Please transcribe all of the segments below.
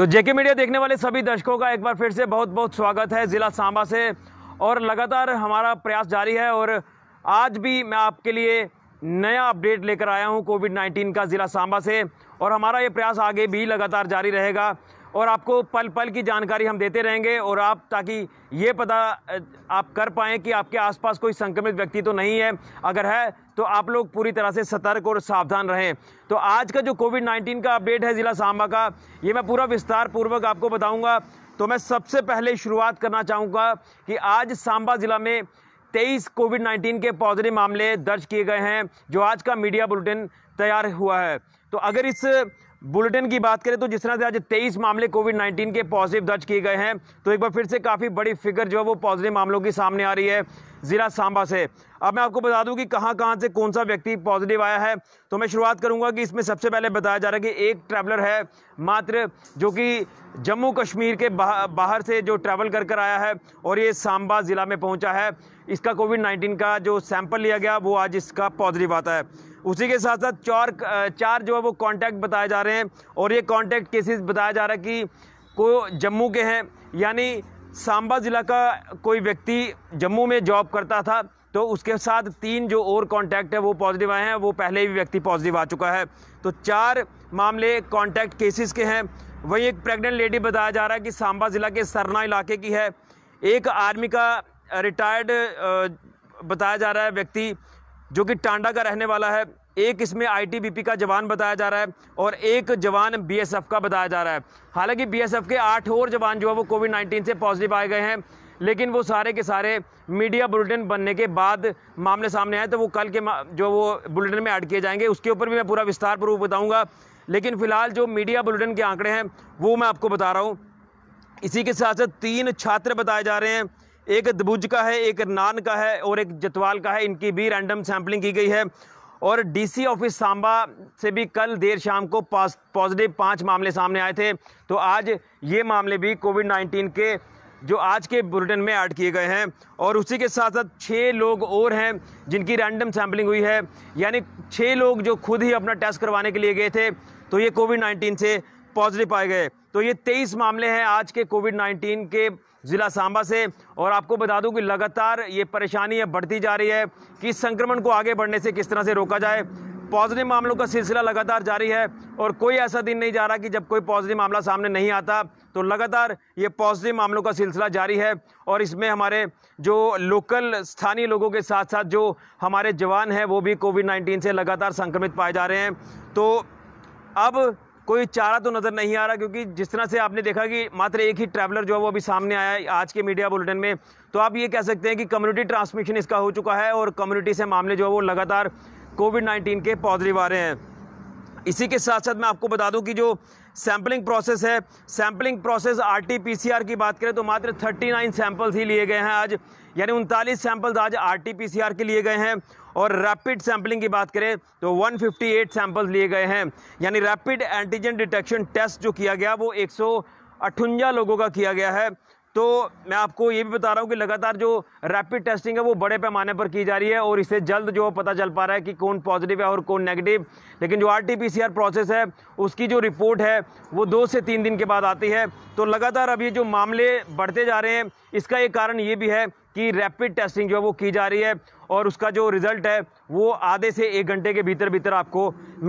तो जेके मीडिया देखने वाले सभी दर्शकों का एक बार फिर से बहुत बहुत स्वागत है ज़िला सांबा से और लगातार हमारा प्रयास जारी है और आज भी मैं आपके लिए नया अपडेट लेकर आया हूं कोविड 19 का ज़िला सांबा से और हमारा ये प्रयास आगे भी लगातार जारी रहेगा और आपको पल पल की जानकारी हम देते रहेंगे और आप ताकि ये पता आप कर पाएँ कि आपके आसपास कोई संक्रमित व्यक्ति तो नहीं है अगर है तो आप लोग पूरी तरह से सतर्क और सावधान रहें तो आज का जो कोविड 19 का अपडेट है ज़िला सांबा का ये मैं पूरा विस्तार पूर्वक आपको बताऊंगा तो मैं सबसे पहले शुरुआत करना चाहूँगा कि आज सांबा ज़िला में तेईस कोविड नाइन्टीन के पॉजिटिव मामले दर्ज किए गए हैं जो आज का मीडिया बुलेटिन तैयार हुआ है तो अगर इस बुलेटिन की बात करें तो जिस तरह से आज 23 मामले कोविड 19 के पॉजिटिव दर्ज किए गए हैं तो एक बार फिर से काफ़ी बड़ी फिगर जो है वो पॉजिटिव मामलों की सामने आ रही है ज़िला सांबा से अब मैं आपको बता दूं कि कहां कहां से कौन सा व्यक्ति पॉजिटिव आया है तो मैं शुरुआत करूंगा कि इसमें सबसे पहले बताया जा रहा है कि एक ट्रैवलर है मात्र जो कि जम्मू कश्मीर के बाह, बाहर से जो ट्रैवल कर कर आया है और ये सांबा ज़िला में पहुँचा है इसका कोविड नाइन्टीन का जो सैंपल लिया गया वो आज इसका पॉजिटिव आता है उसी के साथ साथ चार चार जो है वो कॉन्टैक्ट बताए जा रहे हैं और ये कॉन्टैक्ट केसेस बताया जा रहा है कि को जम्मू के हैं यानी सांबा ज़िला का कोई व्यक्ति जम्मू में जॉब करता था तो उसके साथ तीन जो और कॉन्टैक्ट है वो पॉजिटिव आए हैं वो पहले भी व्यक्ति पॉजिटिव आ चुका है तो चार मामले कॉन्टैक्ट केसेस के हैं वहीं एक प्रेगनेंट लेडी बताया जा रहा है कि सांबा ज़िला के सरना इलाके की है एक आर्मी का रिटायर्ड बताया जा रहा है व्यक्ति जो कि टांडा का रहने वाला है एक इसमें आईटीबीपी का जवान बताया जा रहा है और एक जवान बीएसएफ का बताया जा रहा है हालांकि बीएसएफ के आठ और जवान जो है वो कोविड नाइन्टीन से पॉजिटिव आए गए हैं लेकिन वो सारे के सारे मीडिया बुलेटिन बनने के बाद मामले सामने आए तो वो कल के जो वो बुलेटिन में ऐड किए जाएंगे उसके ऊपर भी मैं पूरा विस्तार पूर्वक बताऊँगा लेकिन फ़िलहाल जो मीडिया बुलेटिन के आंकड़े हैं वो मैं आपको बता रहा हूँ इसी के साथ साथ तीन छात्र बताए जा रहे हैं एक दबुज का है एक नान का है और एक जतवाल का है इनकी भी रैंडम सैम्पलिंग की गई है और डीसी ऑफिस सांबा से भी कल देर शाम को पॉजिटिव पाँच मामले सामने आए थे तो आज ये मामले भी कोविड नाइन्टीन के जो आज के बुलेटिन में ऐड किए गए हैं और उसी के साथ साथ छः लोग और हैं जिनकी रैंडम सैम्पलिंग हुई है यानी छः लोग जो खुद ही अपना टेस्ट करवाने के लिए गए थे तो ये कोविड नाइन्टीन से पॉजिटिव पाए गए तो ये तेईस मामले हैं आज के कोविड नाइन्टीन के ज़िला सांबा से और आपको बता दूं कि लगातार ये परेशानी है बढ़ती जा रही है कि इस संक्रमण को आगे बढ़ने से किस तरह से रोका जाए पॉजिटिव मामलों का सिलसिला लगातार जारी है और कोई ऐसा दिन नहीं जा रहा कि जब कोई पॉजिटिव मामला सामने नहीं आता तो लगातार ये पॉजिटिव मामलों का सिलसिला जारी है और इसमें हमारे जो लोकल स्थानीय लोगों के साथ साथ जो हमारे जवान हैं वो भी कोविड नाइन्टीन से लगातार संक्रमित पाए जा रहे हैं तो अब कोई चारा तो नज़र नहीं आ रहा क्योंकि जिस तरह से आपने देखा कि मात्र एक ही ट्रैवलर जो है वो अभी सामने आया है आज के मीडिया बुलेटिन में तो आप ये कह सकते हैं कि कम्युनिटी ट्रांसमिशन इसका हो चुका है और कम्युनिटी से मामले जो है वो लगातार कोविड नाइन्टीन के पॉजिटिव आ रहे हैं इसी के साथ साथ मैं आपको बता दूँ कि जो सैम्पलिंग प्रोसेस है सैम्पलिंग प्रोसेस आर की बात करें तो मात्र थर्टी सैंपल्स ही लिए गए हैं आज यानी उनतालीस सैंपल्स आज आरटीपीसीआर के लिए गए हैं और रैपिड सैंपलिंग की बात करें तो 158 सैंपल्स लिए गए हैं यानी रैपिड एंटीजन डिटेक्शन टेस्ट जो किया गया वो एक लोगों का किया गया है तो मैं आपको ये भी बता रहा हूँ कि लगातार जो रैपिड टेस्टिंग है वो बड़े पैमाने पर की जा रही है और इसे जल्द जो पता चल पा रहा है कि कौन पॉजिटिव है और कौन नेगेटिव लेकिन जो आरटीपीसीआर प्रोसेस है उसकी जो रिपोर्ट है वो दो से तीन दिन के बाद आती है तो लगातार अभी जो मामले बढ़ते जा रहे हैं इसका एक कारण ये भी है कि रैपिड टेस्टिंग जो है वो की जा रही है और उसका जो रिज़ल्ट है वो आधे से एक घंटे के भीतर भीतर आपको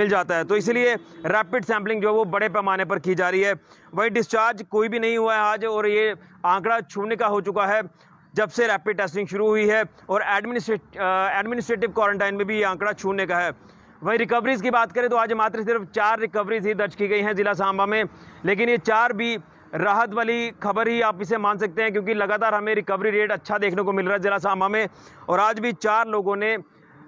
मिल जाता है तो इसलिए रैपिड सैम्पलिंग जो है वो बड़े पैमाने पर की जा रही है वही डिस्चार्ज कोई भी नहीं हुआ है आज और ये आंकड़ा छूने का हो चुका है जब से रैपिड टेस्टिंग शुरू हुई है और एडमिनिस्ट्रेट एडमिनिस्ट्रेटिव क्वारंटाइन में भी ये आंकड़ा छूने का है वहीं रिकवरीज़ की बात करें तो आज मात्र सिर्फ चार रिकवरीज ही दर्ज की गई हैं ज़िला सांबा में लेकिन ये चार भी राहत वाली खबर ही आप इसे मान सकते हैं क्योंकि लगातार हमें रिकवरी रेट अच्छा देखने को मिल रहा है जिला सामा में और आज भी चार लोगों ने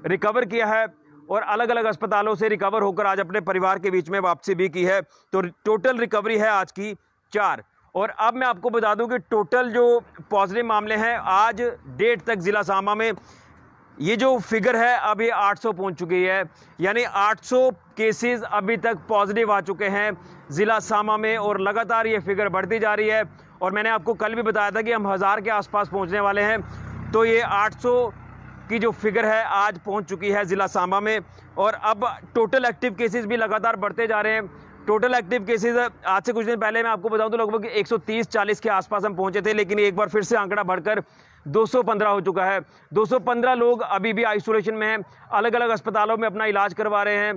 रिकवर किया है और अलग अलग अस्पतालों से रिकवर होकर आज अपने परिवार के बीच में वापसी भी की है तो टोटल रिकवरी है आज की चार और अब मैं आपको बता दूं कि टोटल जो पॉजिटिव मामले हैं आज डेट तक ज़िला सामा में ये जो फिगर है अभी 800 पहुंच चुकी है यानी 800 केसेस अभी तक पॉजिटिव आ चुके हैं ज़िला सामा में और लगातार ये फिगर बढ़ती जा रही है और मैंने आपको कल भी बताया था कि हम हज़ार के आसपास पहुंचने वाले हैं तो ये 800 की जो फिगर है आज पहुंच चुकी है ज़िला सांबा में और अब टोटल एक्टिव केसेस भी लगातार बढ़ते जा रहे हैं टोटल एक्टिव केसेज आज से कुछ दिन पहले मैं आपको बताऊं तो लगभग 130-40 के आसपास हम पहुंचे थे लेकिन एक बार फिर से आंकड़ा बढ़कर 215 हो चुका है 215 लोग अभी भी आइसोलेशन में हैं अलग अलग अस्पतालों में अपना इलाज करवा रहे हैं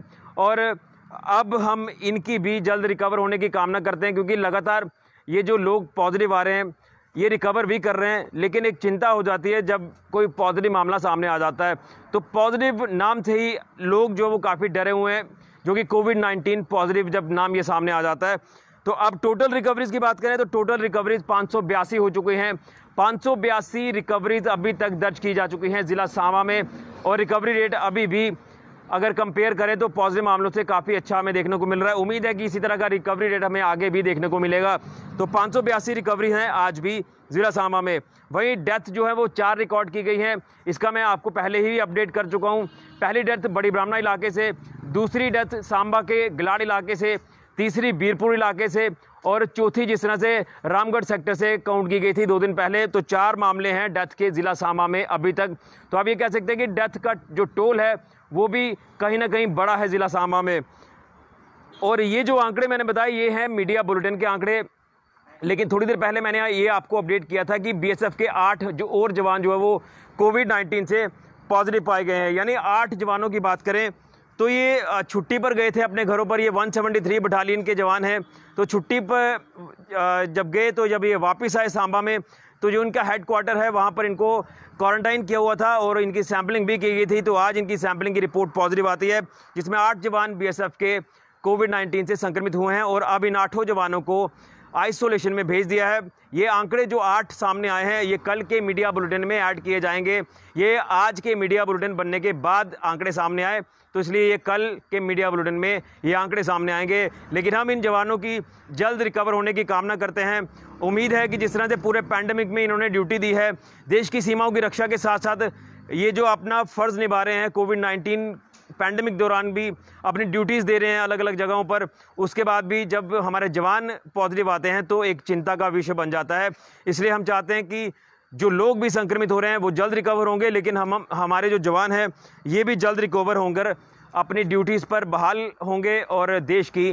और अब हम इनकी भी जल्द रिकवर होने की कामना करते हैं क्योंकि लगातार ये जो लोग पॉजिटिव आ रहे हैं ये रिकवर भी कर रहे हैं लेकिन एक चिंता हो जाती है जब कोई पॉजिटिव मामला सामने आ जाता है तो पॉजिटिव नाम से ही लोग जो वो काफ़ी डरे हुए हैं जो कि कोविड नाइन्टीन पॉजिटिव जब नाम ये सामने आ जाता है तो अब टोटल रिकवरीज की बात करें तो टोटल रिकवरीज पाँच हो चुकी हैं पाँच रिकवरीज अभी तक दर्ज की जा चुकी हैं ज़िला सांवा में और रिकवरी रेट अभी भी अगर कंपेयर करें तो पॉजिटिव मामलों से काफ़ी अच्छा हमें देखने को मिल रहा है उम्मीद है कि इसी तरह का रिकवरी रेट हमें आगे भी देखने को मिलेगा तो पाँच रिकवरी हैं आज भी ज़िला सामा में वहीं डेथ जो है वो चार रिकॉर्ड की गई है इसका मैं आपको पहले ही अपडेट कर चुका हूँ पहली डेथ बड़ी ब्राह्मणा इलाके से दूसरी डेथ सांबा के गलाड़ इलाके से तीसरी बीरपुर इलाके से और चौथी जिस तरह से रामगढ़ सेक्टर से काउंट की गई थी दो दिन पहले तो चार मामले हैं डेथ के ज़िला सामा में अभी तक तो आप ये कह सकते हैं कि डेथ का जो टोल है वो भी कहीं ना कहीं बड़ा है ज़िला सामा में और ये जो आंकड़े मैंने बताए ये हैं मीडिया बुलेटिन के आंकड़े लेकिन थोड़ी देर पहले मैंने ये आपको अपडेट किया था कि बीएसएफ के आठ जो और जवान जो है वो कोविड नाइन्टीन से पॉजिटिव पाए गए हैं यानी आठ जवानों की बात करें तो ये छुट्टी पर गए थे अपने घरों पर ये 173 बटालियन के जवान हैं तो छुट्टी पर जब गए तो जब ये वापस आए सांबा में तो जो इनका हेड क्वार्टर है वहाँ पर इनको क्वारंटाइन किया हुआ था और इनकी सैम्पलिंग भी की गई थी तो आज इनकी सैम्पलिंग की रिपोर्ट पॉजिटिव आती है जिसमें आठ जवान बी के कोविड 19 से संक्रमित हुए हैं और अब इन आठों जवानों को आइसोलेशन में भेज दिया है ये आंकड़े जो आठ सामने आए हैं ये कल के मीडिया बुलेटिन में ऐड किए जाएंगे ये आज के मीडिया बुलेटिन बनने के बाद आंकड़े सामने आए तो इसलिए ये कल के मीडिया बुलेटिन में ये आंकड़े सामने आएंगे लेकिन हम इन जवानों की जल्द रिकवर होने की कामना करते हैं उम्मीद है कि जिस तरह से पूरे पैंडमिक में इन्होंने ड्यूटी दी है देश की सीमाओं की रक्षा के साथ साथ ये जो अपना फ़र्ज़ निभा रहे हैं कोविड नाइन्टीन पैंडमिक दौरान भी अपनी ड्यूटीज़ दे रहे हैं अलग अलग जगहों पर उसके बाद भी जब हमारे जवान पॉजिटिव आते हैं तो एक चिंता का विषय बन जाता है इसलिए हम चाहते हैं कि जो लोग भी संक्रमित हो रहे हैं वो जल्द रिकवर होंगे लेकिन हम हमारे जो जवान हैं ये भी जल्द रिकवर होंगे अपनी ड्यूटीज़ पर बहाल होंगे और देश की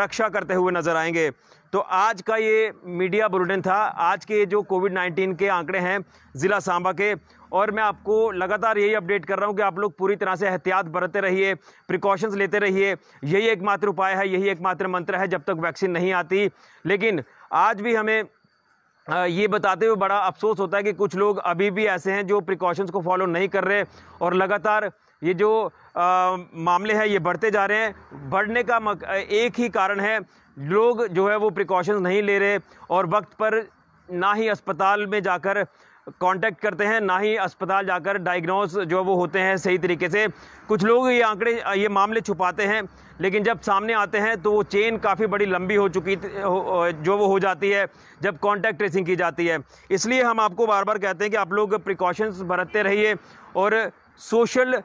रक्षा करते हुए नज़र आएंगे तो आज का ये मीडिया बुलेटिन था आज के जो कोविड 19 के आंकड़े हैं ज़िला सांबा के और मैं आपको लगातार यही अपडेट कर रहा हूँ कि आप लोग पूरी तरह से एहतियात बरतते रहिए प्रिकॉशंस लेते रहिए यही एकमात्र उपाय है यही एकमात्र मंत्र है जब तक वैक्सीन नहीं आती लेकिन आज भी हमें ये बताते हुए बड़ा अफसोस होता है कि कुछ लोग अभी भी ऐसे हैं जो प्रिकॉशंस को फॉलो नहीं कर रहे और लगातार ये जो आ, मामले हैं ये बढ़ते जा रहे हैं बढ़ने का मक, एक ही कारण है लोग जो है वो प्रिकॉशंस नहीं ले रहे और वक्त पर ना ही अस्पताल में जाकर कांटेक्ट करते हैं ना ही अस्पताल जाकर डायग्नोस जो है वो होते हैं सही तरीके से कुछ लोग ये आंकड़े ये मामले छुपाते हैं लेकिन जब सामने आते हैं तो वो चेन काफ़ी बड़ी लंबी हो चुकी जो वो हो जाती है जब कांटेक्ट ट्रेसिंग की जाती है इसलिए हम आपको बार बार कहते हैं कि आप लोग प्रिकॉशंस बरतते रहिए और सोशल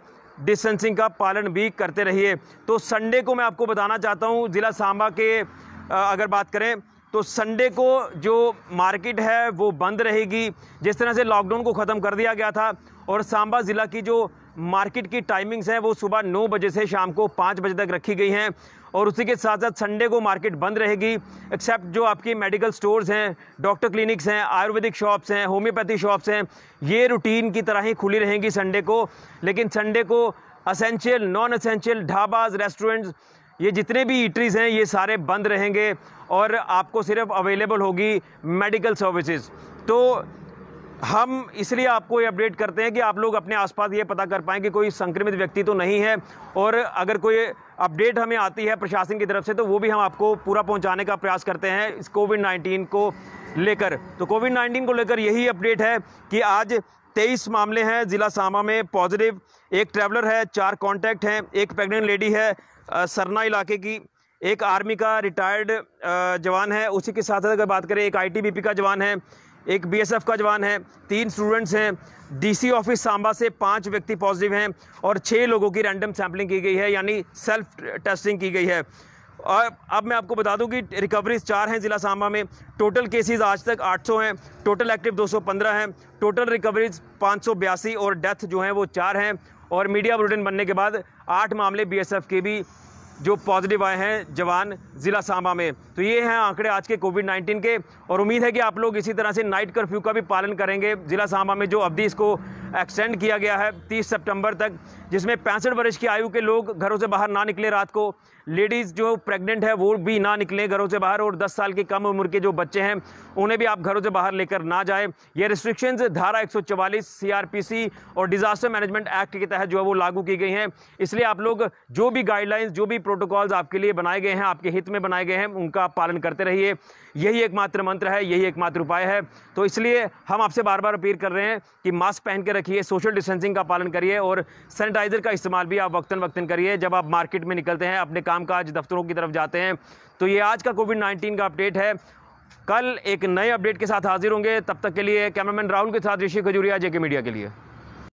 डिस्टेंसिंग का पालन भी करते रहिए तो संडे को मैं आपको बताना चाहता हूँ ज़िला सांबा के अगर बात करें तो संडे को जो मार्केट है वो बंद रहेगी जिस तरह से लॉकडाउन को ख़त्म कर दिया गया था और सांबा ज़िला की जो मार्केट की टाइमिंग्स हैं वो सुबह नौ बजे से शाम को पाँच बजे तक रखी गई हैं और उसी के साथ साथ संडे को मार्केट बंद रहेगी एक्सेप्ट जो आपकी मेडिकल स्टोर्स हैं डॉक्टर क्लिनिक्स हैं आयुर्वेदिक शॉप्स हैं होम्योपैथी शॉप्स हैं ये रूटीन की तरह ही खुली रहेंगी संडे को लेकिन संडे को essential non essential dhabas restaurants ये जितने भी ईटरीज़ हैं ये सारे बंद रहेंगे और आपको सिर्फ अवेलेबल होगी मेडिकल सर्विसेज तो हम इसलिए आपको ये अपडेट करते हैं कि आप लोग अपने आसपास ये पता कर पाएँ कि कोई संक्रमित व्यक्ति तो नहीं है और अगर कोई अपडेट हमें आती है प्रशासन की तरफ से तो वो भी हम आपको पूरा पहुंचाने का प्रयास करते हैं इस कोविड 19 को लेकर तो कोविड 19 को लेकर यही अपडेट है कि आज तेईस मामले हैं ज़िला सामा में पॉजिटिव एक ट्रैवलर है चार कॉन्टैक्ट हैं एक प्रेगनेंट लेडी है सरना इलाके की एक आर्मी का रिटायर्ड जवान है उसी के साथ साथ अगर बात करें एक आई का जवान है एक बीएसएफ का जवान है तीन स्टूडेंट्स हैं डीसी ऑफिस सांबा से पांच व्यक्ति पॉजिटिव हैं और छः लोगों की रैंडम सैंपलिंग की गई है यानी सेल्फ टेस्टिंग की गई है और अब मैं आपको बता दूं कि रिकवरीज चार हैं ज़िला सांबा में टोटल केसेस आज तक 800 हैं टोटल एक्टिव 215 हैं टोटल रिकवरीज पाँच और डेथ जो हैं वो चार हैं और मीडिया बुलेटिन बनने के बाद आठ मामले बी के भी जो पॉजिटिव आए हैं जवान ज़िला सांबा में तो ये हैं आंकड़े आज के कोविड 19 के और उम्मीद है कि आप लोग इसी तरह से नाइट कर्फ्यू का भी पालन करेंगे ज़िला सांबा में जो अवधि इसको एक्सटेंड किया गया है 30 सितंबर तक जिसमें पैंसठ वर्ष की आयु के लोग घरों से बाहर ना निकले रात को लेडीज़ जो प्रेग्नेंट है वो भी ना निकलें घरों से बाहर और 10 साल के कम उम्र के जो बच्चे हैं उन्हें भी आप घरों से बाहर लेकर ना जाए ये रिस्ट्रिक्शंस धारा 144 सीआरपीसी और डिज़ास्टर मैनेजमेंट एक्ट के तहत जो है वो लागू की गई हैं इसलिए आप लोग जो भी गाइडलाइंस जो भी प्रोटोकॉल्स आपके लिए बनाए गए हैं आपके हित में बनाए गए हैं उनका पालन करते रहिए यही एकमात्र मंत्र है यही एकमात्र उपाय है तो इसलिए हम आपसे बार बार अपील कर रहे हैं कि मास्क पहन के रखिए सोशल डिस्टेंसिंग का पालन करिए और सैनिटाइज सैनिटाइज़र का इस्तेमाल भी आप वक्ता वक्ता करिए जब आप मार्केट में निकलते हैं अपने काम काज दफ्तरों की तरफ जाते हैं तो ये आज का कोविड नाइन्टीन का अपडेट है कल एक नए अपडेट के साथ हाजिर होंगे तब तक के लिए कैमरामैन राहुल के साथ ऋषि खजूरिया जेके मीडिया के लिए